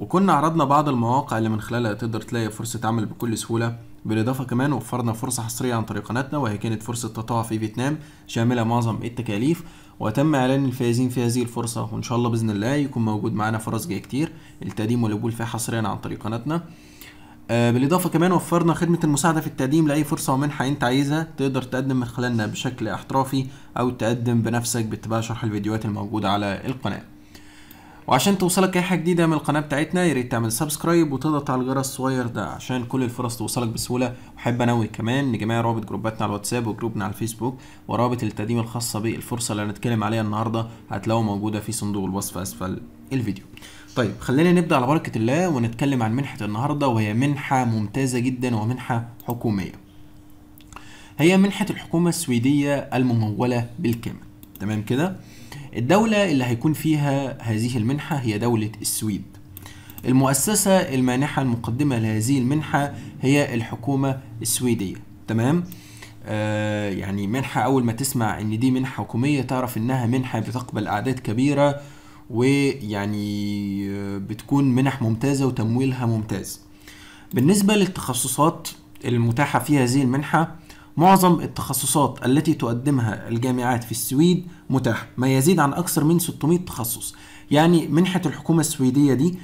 وكنا عرضنا بعض المواقع اللي من خلالها تقدر تلاقي فرصة عمل بكل سهولة بالإضافة كمان وفرنا فرصة حصرية عن طريق قناتنا وهي كانت فرصة تطوع في فيتنام شاملة معظم التكاليف وتم إعلان الفائزين في هذه الفرصة وإن شاء الله بإذن الله يكون موجود معانا فرص جاية كتير التقديم والقبول فيها حصريا عن طريق قناتنا آه، بالإضافة كمان وفرنا خدمة المساعدة في التقديم لأي فرصة ومنحة أنت عايزها تقدر تقدم من خلالنا بشكل احترافي أو تقدم بنفسك باتباع شرح الفيديوهات الموجودة على القناة وعشان توصلك اي حاجه جديده من القناه بتاعتنا يا ريت تعمل سبسكرايب وتضغط على الجرس الصغير ده عشان كل الفرص توصلك بسهوله وحب انوه كمان لجميع رابط جروباتنا على الواتساب وجروبنا على الفيسبوك ورابط التقديم الخاصه بالفرصه اللي هنتكلم عليها النهارده هتلاقوها موجوده في صندوق الوصف اسفل الفيديو طيب خلينا نبدا على بركه الله ونتكلم عن منحه النهارده وهي منحه ممتازه جدا ومنحه حكوميه هي منحه الحكومه السويديه المموله بالكامل تمام كده الدولة اللي هيكون فيها هذه المنحة هي دولة السويد المؤسسة المانحة المقدمة لهذه المنحة هي الحكومة السويدية تمام؟ آه يعني منحة أول ما تسمع إن دي منحة حكومية تعرف إنها منحة بتقبل أعداد كبيرة ويعني آه، بتكون منح ممتازة وتمويلها ممتاز بالنسبة للتخصصات المتاحة في هذه المنحة معظم التخصصات التي تقدمها الجامعات في السويد متاحة ما يزيد عن أكثر من 600 تخصص يعني منحة الحكومة السويدية دي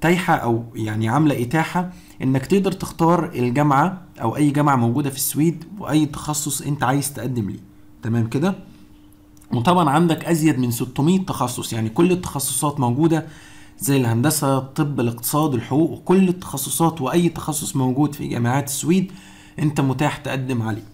تايحة أو يعني عاملة إتاحة إنك تقدر تختار الجامعة أو أي جامعة موجودة في السويد وأي تخصص أنت عايز تقدم ليه تمام كده وطبعا عندك أزيد من 600 تخصص يعني كل التخصصات موجودة زي الهندسة الطب الاقتصاد الحقوق وكل التخصصات وأي تخصص موجود في جامعات السويد انت متاح تقدم عليه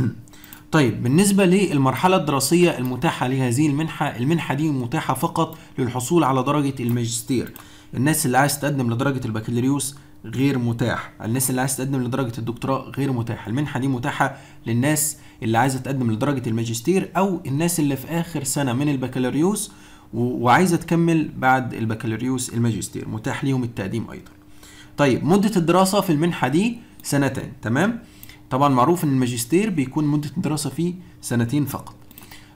طيب بالنسبة للمرحلة الدراسية المتاحة لهذه المنحة المنحة دي متاحة فقط للحصول على درجة الماجستير الناس اللي عايز تقدم لدرجة البكالوريوس غير متاح الناس اللي عايز تقدم لدرجة الدكتوراه غير متاح المنحة دي متاحة للناس اللي عايزة تقدم لدرجة الماجستير أو الناس اللي في آخر سنة من البكالوريوس وعايزة تكمل بعد البكالوريوس الماجستير متاح ليهم التقديم أيضا طيب مدة الدراسة في المنحة دي سنتين تمام طبعا معروف ان الماجستير بيكون مده الدراسه فيه سنتين فقط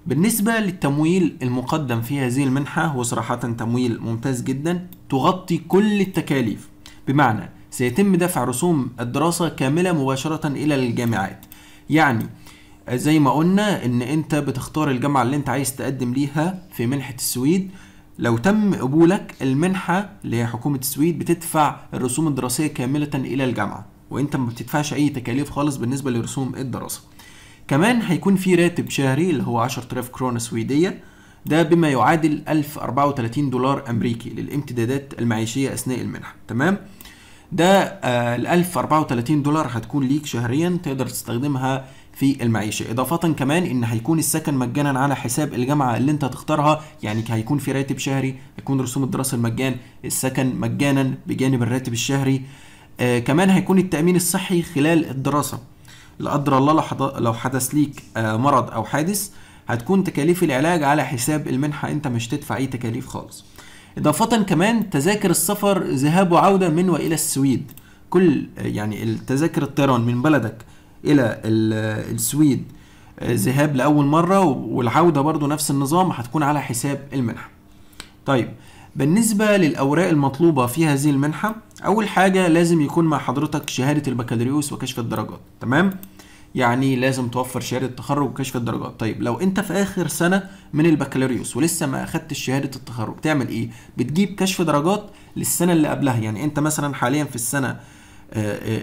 بالنسبة للتمويل المقدم في هذه المنحة هو صراحة تمويل ممتاز جدا تغطي كل التكاليف بمعنى سيتم دفع رسوم الدراسة كاملة مباشرة إلى الجامعات يعني زي ما قلنا ان انت بتختار الجامعة اللي انت عايز تقدم ليها في منحة السويد لو تم قبولك المنحة اللي هي حكومة السويد بتدفع الرسوم الدراسية كاملة إلى الجامعة وانت ما بتدفعش اي تكاليف خالص بالنسبه لرسوم الدراسه كمان هيكون في راتب شهري اللي هو 10000 كرونة سويدية ده بما يعادل 1034 دولار أمريكي للامتدادات المعيشية أثناء المنحة تمام ده آه، ال 1034 دولار هتكون ليك شهريا تقدر تستخدمها في المعيشة إضافة كمان إن هيكون السكن مجانا على حساب الجامعة اللي أنت تختارها يعني هيكون في راتب شهري هيكون رسوم الدراسة المجان السكن مجانا بجانب الراتب الشهري آه كمان هيكون التأمين الصحي خلال الدراسة لا قدر الله لو حدث ليك آه مرض أو حادث هتكون تكاليف العلاج على حساب المنحة أنت مش تدفع أي تكاليف خالص إضافة كمان تذاكر السفر ذهاب وعودة من وإلى السويد كل آه، يعني التذاكر الطيران من بلدك إلى آه، السويد آه، ذهاب لأول مرة والعودة برضو نفس النظام هتكون على حساب المنحة طيب بالنسبة للأوراق المطلوبة في هذه المنحة أول حاجة لازم يكون مع حضرتك شهادة البكالوريوس وكشف الدرجات تمام؟ يعني لازم توفر شهادة التخرج وكشف الدرجات طيب لو انت في اخر سنة من البكالوريوس ولسه ما اخدتش شهادة التخرج تعمل ايه بتجيب كشف درجات للسنة اللي قبلها يعني انت مثلا حاليا في السنة آه،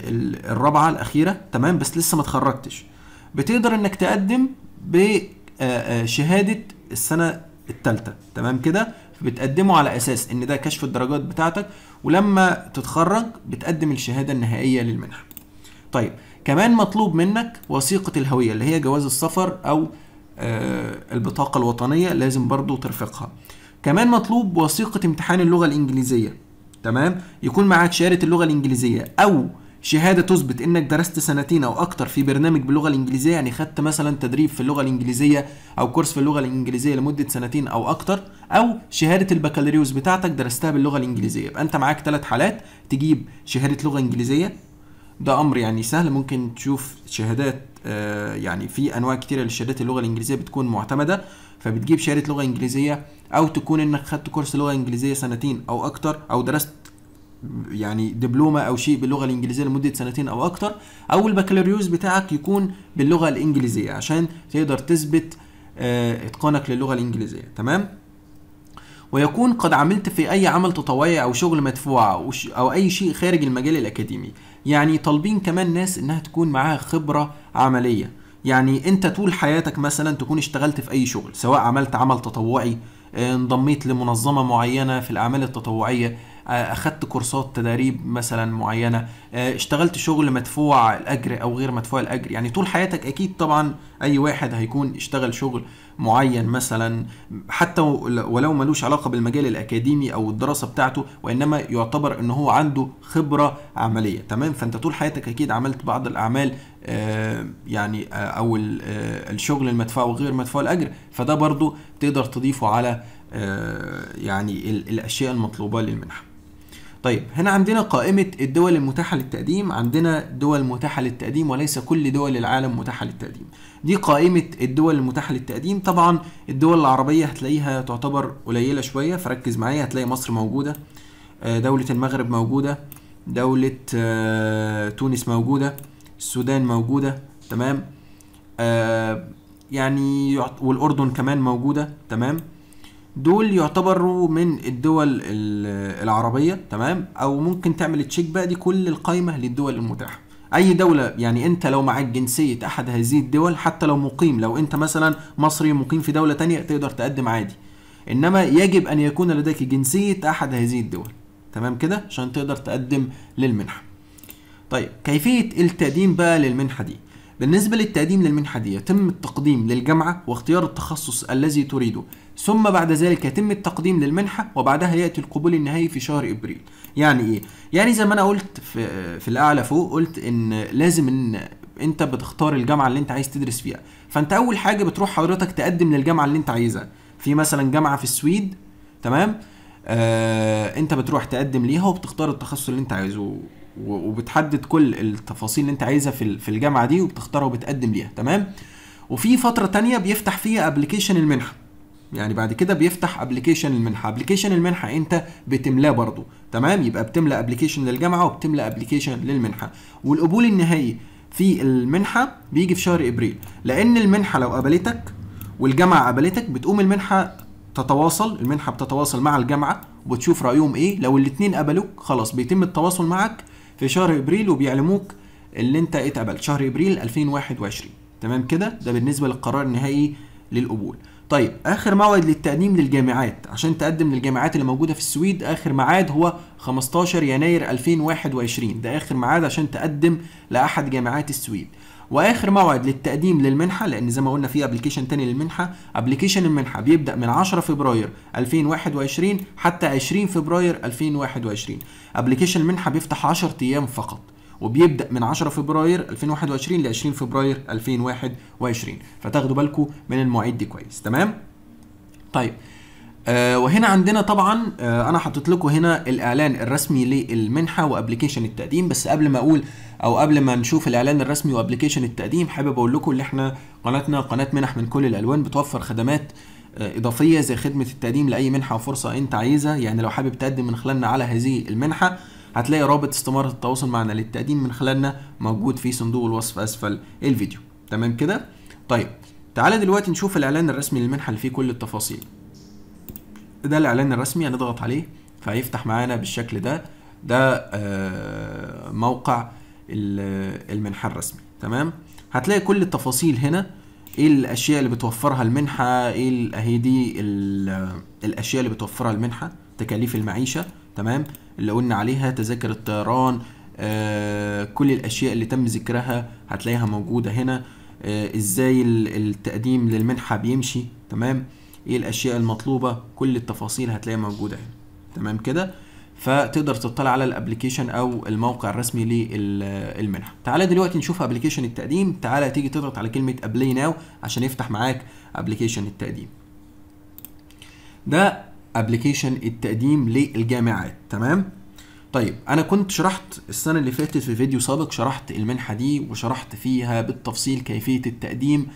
الرابعة الاخيرة تمام بس لسه ما اتخرجتش بتقدر انك تقدم بشهادة آه، آه، السنة الثالثة تمام كده فبتقدمه على اساس ان ده كشف الدرجات بتاعتك ولما تتخرج بتقدم الشهاده النهائيه للمنحه طيب كمان مطلوب منك وثيقه الهويه اللي هي جواز السفر او آه، البطاقه الوطنيه لازم برضو ترفقها كمان مطلوب وثيقه امتحان اللغه الانجليزيه تمام يكون معاك شهاده اللغه الانجليزيه او شهاده تثبت انك درست سنتين او اكتر في برنامج باللغه الانجليزيه يعني خدت مثلا تدريب في اللغه الانجليزيه او كورس في اللغه الانجليزيه لمده سنتين او اكتر او شهاده البكالوريوس بتاعتك درستها باللغه الانجليزيه يبقى انت معاك ثلاث حالات تجيب شهاده لغه انجليزيه ده امر يعني سهل ممكن تشوف شهادات آه، يعني في انواع كتيره للشهادات اللغه الانجليزيه بتكون معتمده فبتجيب شهاده لغه انجليزيه او تكون انك خدت كورس لغه انجليزيه سنتين او اكتر او درست يعني دبلومه او شيء باللغه الانجليزيه لمده سنتين او اكتر او البكالوريوس بتاعك يكون باللغه الانجليزيه عشان تقدر تثبت آه، اتقانك للغه الانجليزيه تمام ويكون قد عملت في أي عمل تطوعي أو شغل مدفوع أو أي شيء خارج المجال الأكاديمي يعني طالبين كمان ناس إنها تكون معاها خبرة عملية يعني أنت طول حياتك مثلا تكون اشتغلت في أي شغل سواء عملت عمل تطوعي آه، انضميت لمنظمة معينة في الأعمال التطوعية آه، أخدت كورسات تدريب مثلا معينة آه، اشتغلت شغل مدفوع الاجر او غير مدفوع الاجر يعني طول حياتك اكيد طبعا اي واحد هيكون اشتغل شغل معين مثلا حتى ولو ملوش علاقه بالمجال الاكاديمي او الدراسه بتاعته وانما يعتبر ان هو عنده خبره عمليه تمام فانت طول حياتك اكيد عملت بعض الاعمال آه، يعني آه، او الشغل المدفوع وغير مدفوع الاجر فده برضو تقدر تضيفه على يعني الاشياء المطلوبه للمنحه طيب هنا عندنا قائمة الدول المتاحة للتقديم عندنا دول متاحة للتقديم وليس كل دول العالم متاحة للتقديم دي قائمة الدول المتاحة للتقديم طبعا الدول العربية هتلاقيها تعتبر قليلة شوية فركز معايا هتلاقي مصر موجودة آه، دولة المغرب موجودة دولة آه، تونس موجودة السودان موجودة تمام آه، يعني والأردن كمان موجودة تمام دول يعتبروا من الدول العربيه تمام او ممكن تعمل تشيك بقى دي كل القائمه للدول المتاحه اي دوله يعني انت لو معاك جنسيه احد هذه الدول حتى لو مقيم لو انت مثلا مصري مقيم في دوله تانية تقدر تقدم عادي انما يجب ان يكون لديك جنسيه احد هذه الدول تمام كده عشان تقدر تقدم للمنحه طيب كيفيه التقديم بقى للمنحه دي بالنسبة للتقديم للمنحة دي يتم التقديم للجامعة واختيار التخصص الذي تريده ثم بعد ذلك يتم التقديم للمنحة وبعدها يأتي القبول النهائي في شهر إبريل يعني إيه؟ يعني زي ما أنا قلت في, في الأعلى فوق قلت إن لازم إن أنت بتختار الجامعة اللي أنت عايز تدرس فيها فأنت أول حاجة بتروح حضرتك تقدم للجامعة اللي أنت عايزها في مثلا جامعة في السويد تمام؟ آه، انت بتروح تقدم ليها وبتختار التخصص اللي انت عايزه وبتحدد كل التفاصيل اللي انت عايزها في في الجامعه دي وبتختارها وبتقدم ليها تمام وفي فتره تانية بيفتح فيها ابلكيشن المنحه يعني بعد كده بيفتح ابلكيشن المنحه ابلكيشن المنحه انت بتملاه برضو تمام يبقى بتملى ابلكيشن للجامعه وبتملى ابلكيشن للمنحه والقبول النهائي في المنحه بيجي في شهر ابريل لان المنحه لو قبلتك والجامعه قبلتك بتقوم المنحه تتواصل المنحه بتتواصل مع الجامعه وبتشوف رايهم ايه لو الاثنين قبلوك خلاص بيتم التواصل معك في شهر ابريل وبيعلموك اللي انت اتقبلت شهر ابريل 2021 تمام كده ده بالنسبه للقرار النهائي للقبول طيب اخر موعد للتقديم للجامعات عشان تقدم للجامعات اللي موجوده في السويد اخر ميعاد هو 15 يناير 2021 ده اخر ميعاد عشان تقدم لاحد جامعات السويد واخر موعد للتقديم للمنحه لان زي ما قلنا في ابلكيشن تاني للمنحه ابلكيشن المنحه بيبدا من 10 فبراير 2021 حتى 20 فبراير 2021 ابلكيشن المنحه بيفتح 10 ايام فقط وبيبدا من 10 فبراير 2021 ل 20 فبراير 2021 فتاخدوا بالكم من المواعيد دي كويس تمام طيب آه، وهنا عندنا طبعا آه، انا حطيت لكم هنا الاعلان الرسمي للمنحه وابلكيشن التقديم بس قبل ما اقول او قبل ما نشوف الاعلان الرسمي وابلكيشن التقديم حابب اقول لكم ان احنا قناتنا قناه منح من كل الالوان بتوفر خدمات آه، اضافيه زي خدمه التقديم لاي منحه وفرصه انت عايزها يعني لو حابب تقدم من خلالنا على هذه المنحه هتلاقي رابط استمارة التواصل معنا للتقديم من خلالنا موجود في صندوق الوصف اسفل الفيديو تمام كده طيب تعالى دلوقتي نشوف الاعلان الرسمي للمنحه اللي فيه كل التفاصيل ده الاعلان الرسمي هنضغط عليه فهيفتح معانا بالشكل ده ده آه، موقع المنحة الرسمي تمام هتلاقي كل التفاصيل هنا ايه الاشياء اللي بتوفرها المنحة ايه اهي دي الاشياء اللي بتوفرها المنحة تكاليف المعيشة تمام اللي قلنا عليها تذاكر الطيران آه، كل الاشياء اللي تم ذكرها هتلاقيها موجودة هنا آه، ازاي التقديم للمنحة بيمشي تمام ايه الاشياء المطلوبه كل التفاصيل هتلاقيها موجوده هنا تمام كده فتقدر تطلع على الابلكيشن او الموقع الرسمي للمنحه تعالى دلوقتي نشوف ابلكيشن التقديم تعالى تيجي تضغط على كلمه ابلاي ناو عشان يفتح معاك ابلكيشن التقديم ده ابلكيشن التقديم للجامعات تمام طيب انا كنت شرحت السنه اللي فاتت في فيديو سابق شرحت المنحه دي وشرحت فيها بالتفصيل كيفيه التقديم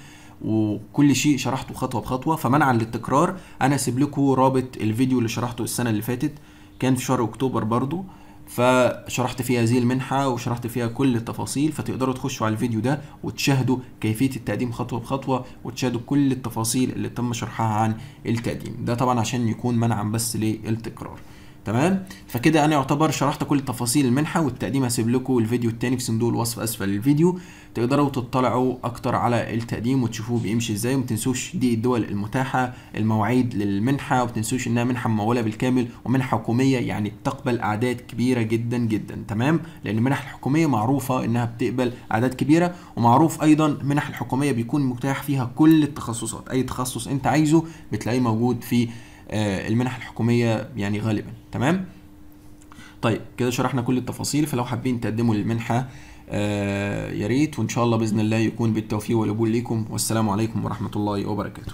وكل شيء شرحته خطوه بخطوه فمنعا للتكرار انا هسيب لكم رابط الفيديو اللي شرحته السنه اللي فاتت كان في شهر اكتوبر برضو فشرحت فيها هذه المنحة وشرحت فيها كل التفاصيل فتقدروا تخشوا على الفيديو ده وتشاهدوا كيفية التقديم خطوة بخطوة وتشاهدوا كل التفاصيل اللي تم شرحها عن التقديم ده طبعا عشان يكون منعا بس للتكرار تمام فكده انا يعتبر شرحت كل تفاصيل المنحه والتقديم هسيب لكم الفيديو الثاني في صندوق الوصف اسفل الفيديو تقدروا تطلعوا اكتر على التقديم وتشوفوه بيمشي ازاي وما تنسوش دي الدول المتاحه المواعيد للمنحه وما تنسوش انها منحه مموله بالكامل ومنحه حكوميه يعني بتقبل اعداد كبيره جدا جدا تمام لان المنح الحكوميه معروفه انها بتقبل اعداد كبيره ومعروف ايضا المنح الحكوميه بيكون متاح فيها كل التخصصات اي تخصص انت عايزه بتلاقيه موجود في آه، المنح الحكوميه يعني غالبا تمام طيب كده شرحنا كل التفاصيل فلو حابين تقدموا للمنحه آه، يا ريت وان شاء الله باذن الله يكون بالتوفيق والقبول ليكم والسلام عليكم ورحمه الله وبركاته